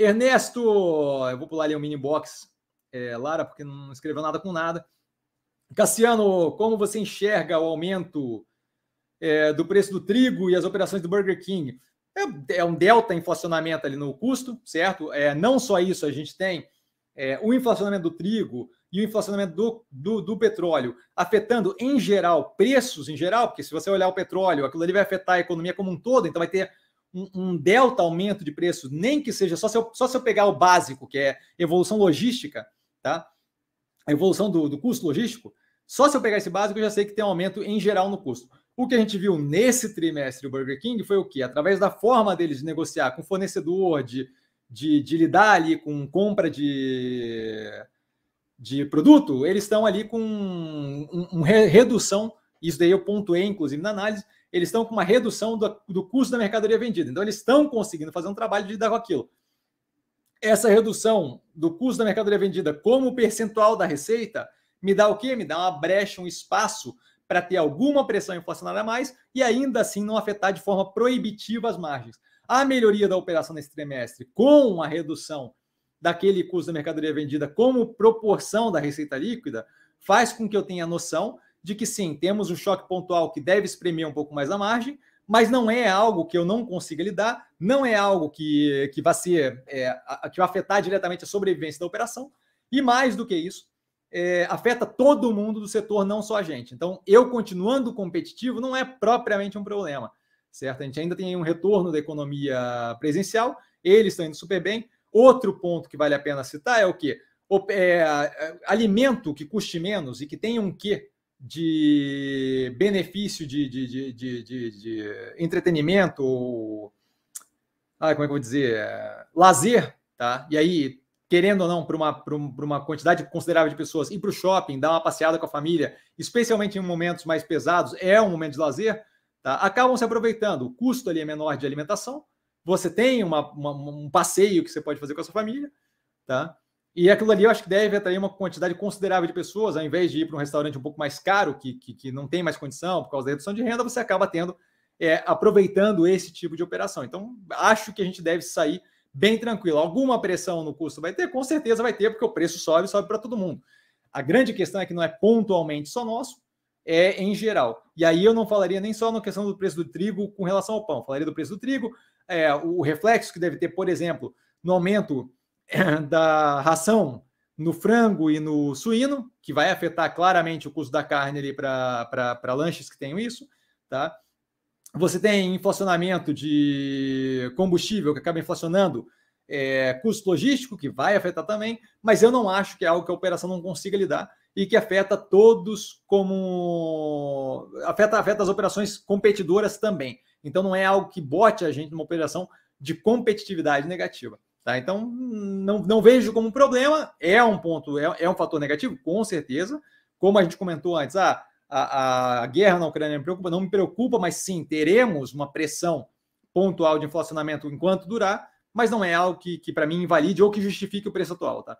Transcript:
Ernesto, eu vou pular ali o um mini box, é, Lara, porque não escreveu nada com nada. Cassiano, como você enxerga o aumento é, do preço do trigo e as operações do Burger King? É, é um delta inflacionamento ali no custo, certo? É, não só isso, a gente tem é, o inflacionamento do trigo e o inflacionamento do, do, do, petróleo afetando, em geral, preços em geral, porque se você olhar o petróleo, aquilo ali vai afetar a economia como um todo, então vai ter um, um, delta aumento de preço, nem que seja só se, eu, só se eu pegar o básico, que é evolução logística, tá? A evolução do, do custo logístico, só se eu pegar esse básico, eu já sei que tem um aumento em geral no custo. O que a gente viu nesse trimestre do Burger King foi o que? Através da forma deles de negociar com fornecedor, de, de, de lidar ali com compra de, de produto, eles estão ali com uma um, um redução. Isso daí eu pontuei, inclusive, na análise, eles estão com uma redução do, do custo da mercadoria vendida. Então, eles estão conseguindo fazer um trabalho de dar com aquilo. Essa redução do custo da mercadoria vendida como percentual da receita me dá o quê? Me dá uma brecha, um espaço para ter alguma pressão inflacionária a mais e ainda assim não afetar de forma proibitiva as margens. A melhoria da operação nesse trimestre com a redução daquele custo da mercadoria vendida como proporção da receita líquida faz com que eu tenha noção de que sim, temos um choque pontual que deve espremer um pouco mais a margem, mas não é algo que eu não consiga lidar, não é algo que, que vai ser é, a, que vai afetar diretamente a sobrevivência da operação, e mais do que isso, é, afeta todo mundo do setor, não só a gente. Então, eu continuando competitivo não é propriamente um problema, certo? A gente ainda tem um retorno da economia presencial, eles estão indo super bem. Outro ponto que vale a pena citar é o que? É, é, alimento que custe menos e que tenha um quê de benefício de, de, de, de entretenimento, ou, ah, como é que eu vou dizer? É, lazer, tá? E aí, querendo ou não, para uma, uma quantidade considerável de pessoas, ir para o shopping, dar uma passeada com a família, especialmente em momentos mais pesados, é um momento de lazer, tá? acabam se aproveitando. O custo ali é menor de alimentação, você tem uma, uma, um passeio que você pode fazer com a sua família, tá? E aquilo ali eu acho que deve atrair uma quantidade considerável de pessoas, ao invés de ir para um restaurante um pouco mais caro, que, que, que não tem mais condição por causa da redução de renda, você acaba tendo, é, aproveitando esse tipo de operação. Então, acho que a gente deve sair bem tranquilo. Alguma pressão no custo vai ter? Com certeza vai ter, porque o preço sobe, sobe para todo mundo. A grande questão é que não é pontualmente só nosso, é em geral. E aí eu não falaria nem só na questão do preço do trigo com relação ao pão, falaria do preço do trigo, é, o reflexo que deve ter, por exemplo, no aumento da ração no frango e no suíno, que vai afetar claramente o custo da carne ali para lanches que tenham isso, tá? Você tem inflacionamento de combustível que acaba inflacionando é, custo logístico, que vai afetar também, mas eu não acho que é algo que a operação não consiga lidar e que afeta todos como. afeta, afeta as operações competidoras também. Então não é algo que bote a gente numa operação de competitividade negativa. Tá? Então, não, não vejo como um problema, é um ponto, é, é um fator negativo, com certeza. Como a gente comentou antes, ah, a, a, guerra na Ucrânia me preocupa, não me preocupa, mas sim, teremos uma pressão pontual de inflacionamento enquanto durar, mas não é algo que, que para mim, invalide ou que justifique o preço atual. Tá?